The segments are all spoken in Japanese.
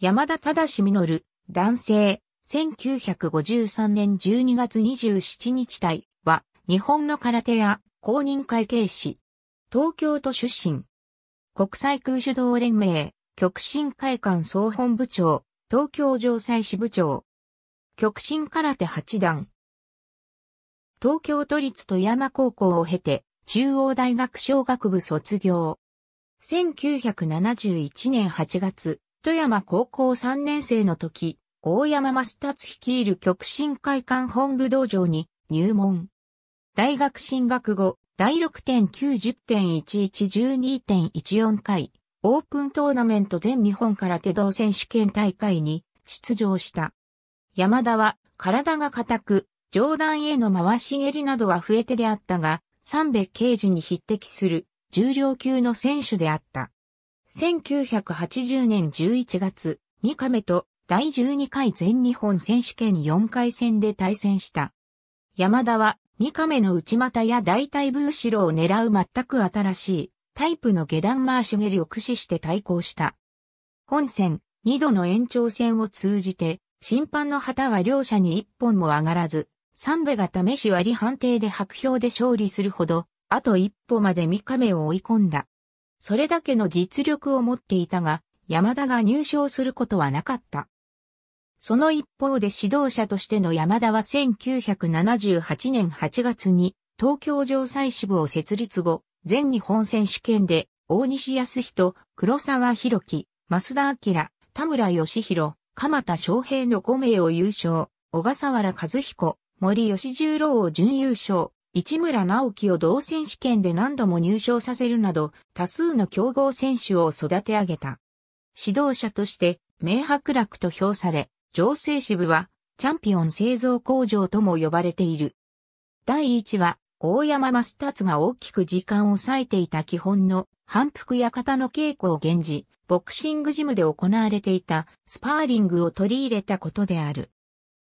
山田忠実、男性、1953年12月27日体は、日本の空手や公認会計士、東京都出身、国際空手道連盟、極真会館総本部長、東京城西支部長、極真空手八段、東京都立富山高校を経て、中央大学小学部卒業。1971年8月、富山高校3年生の時、大山増達率いる極真会館本部道場に入門。大学進学後、第6 9 0 1 1 1 2 1 4回、オープントーナメント全日本空手道選手権大会に出場した。山田は体が硬く、上段への回し蹴りなどは不得手であったが、三部刑事に匹敵する重量級の選手であった。1980年11月、三亀と第12回全日本選手権4回戦で対戦した。山田は三亀の内股や大体ブーシロを狙う全く新しいタイプの下段回し蹴りを駆使して対抗した。本戦、2度の延長戦を通じて、審判の旗は両者に1本も上がらず、三部が試し割り判定で白票で勝利するほど、あと一歩まで三亀を追い込んだ。それだけの実力を持っていたが、山田が入賞することはなかった。その一方で指導者としての山田は1978年8月に東京城西支部を設立後、全日本選手権で大西康人、黒沢博樹、増田明、田村義弘、鎌田翔平の5名を優勝、小笠原和彦、森吉十郎を準優勝、市村直樹を同選手権で何度も入賞させるなど、多数の強豪選手を育て上げた。指導者として、明白楽と評され、上成支部は、チャンピオン製造工場とも呼ばれている。第一は、大山マスタツが大きく時間を割いていた基本の反復や肩の稽古を現時、ボクシングジムで行われていたスパーリングを取り入れたことである。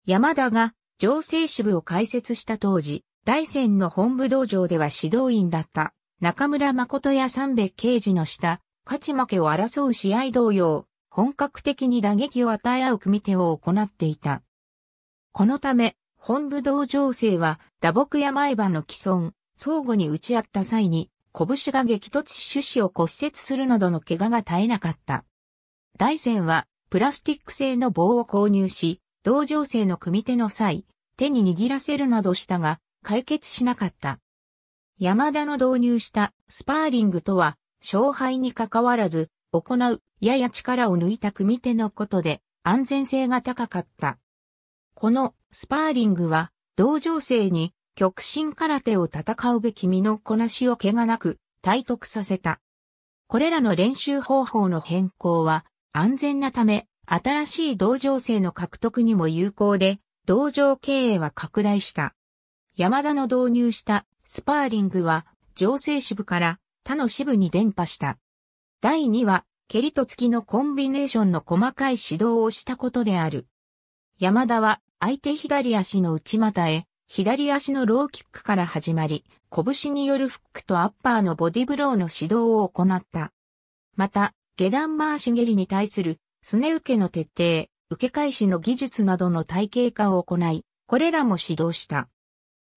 山田が、上成支部を開設した当時、大戦の本部道場では指導員だった中村誠や三部刑事の下、勝ち負けを争う試合同様、本格的に打撃を与え合う組手を行っていた。このため、本部道場生は打撲や前歯の既存、相互に打ち合った際に、拳が激突し手指を骨折するなどの怪我が絶えなかった。大戦は、プラスチック製の棒を購入し、同情生の組手の際、手に握らせるなどしたが、解決しなかった。山田の導入したスパーリングとは、勝敗に関わらず、行う、やや力を抜いた組手のことで、安全性が高かった。このスパーリングは、同情性に極真空手を戦うべき身のこなしを怪我なく体得させた。これらの練習方法の変更は安全なため新しい同情性の獲得にも有効で同情経営は拡大した。山田の導入したスパーリングは上西支部から他の支部に伝播した。第2は、蹴りと突きのコンビネーションの細かい指導をしたことである。山田は相手左足の内股へ、左足のローキックから始まり、拳によるフックとアッパーのボディブローの指導を行った。また、下段回し蹴りに対する、すね受けの徹底、受け返しの技術などの体系化を行い、これらも指導した。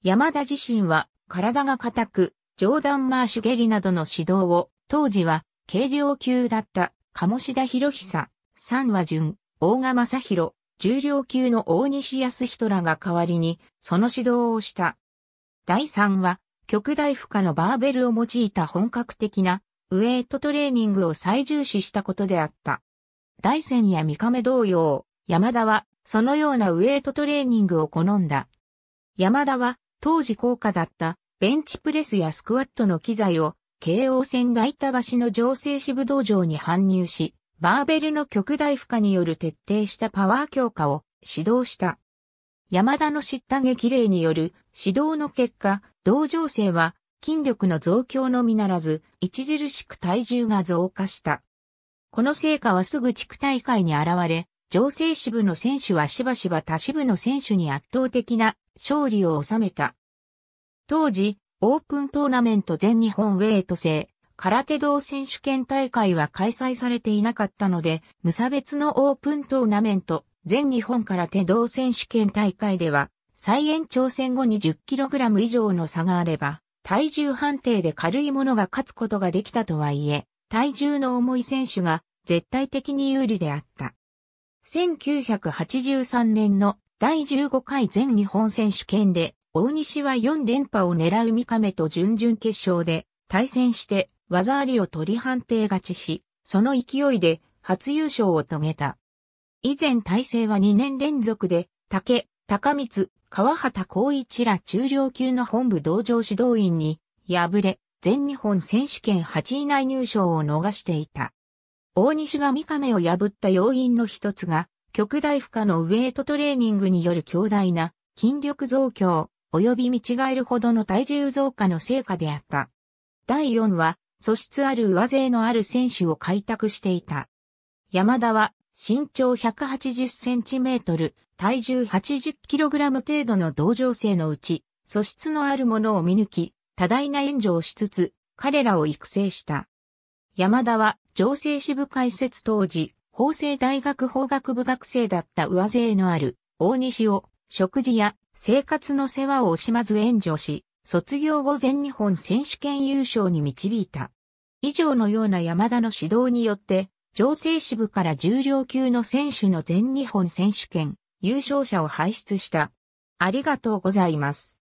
山田自身は体が硬く、ジョーダン・マーシュゲリなどの指導を、当時は軽量級だった鴨志田博久、三和淳、大賀正宏、重量級の大西康人らが代わりに、その指導をした。第3は、極大負荷のバーベルを用いた本格的なウェイトトレーニングを最重視したことであった。大戦や三亀同様、山田はそのようなウェイトトレーニングを好んだ。山田は当時高価だったベンチプレスやスクワットの機材を京王線大田橋の上制支部道場に搬入し、バーベルの極大負荷による徹底したパワー強化を指導した。山田の知った激励による指導の結果、同情生は筋力の増強のみならず、著しく体重が増加した。この成果はすぐ地区大会に現れ、上制支部の選手はしばしば他支部の選手に圧倒的な勝利を収めた。当時、オープントーナメント全日本ウェイト制、空手道選手権大会は開催されていなかったので、無差別のオープントーナメント、全日本空手道選手権大会では、再延長戦後に 10kg 以上の差があれば、体重判定で軽いものが勝つことができたとはいえ、体重の重い選手が絶対的に有利であった。1983年の第15回全日本選手権で、大西は4連覇を狙う三亀と準々決勝で対戦して技ありを取り判定勝ちし、その勢いで初優勝を遂げた。以前体制は2年連続で、竹、高光、川畑光一ら中量級の本部道場指導員に敗れ、全日本選手権8位以内入賞を逃していた。大西が三亀を破った要因の一つが、極大負荷のウェイトトレーニングによる強大な筋力増強及び見違えるほどの体重増加の成果であった。第4は素質ある上勢のある選手を開拓していた。山田は身長180センチメートル、体重80キログラム程度の同情生のうち、素質のあるものを見抜き、多大な援助をしつつ、彼らを育成した。山田は、情勢支部解説当時、法政大学法学部学生だった上勢のある大西を食事や生活の世話を惜しまず援助し、卒業後全日本選手権優勝に導いた。以上のような山田の指導によって、上成支部から重量級の選手の全日本選手権優勝者を輩出した。ありがとうございます。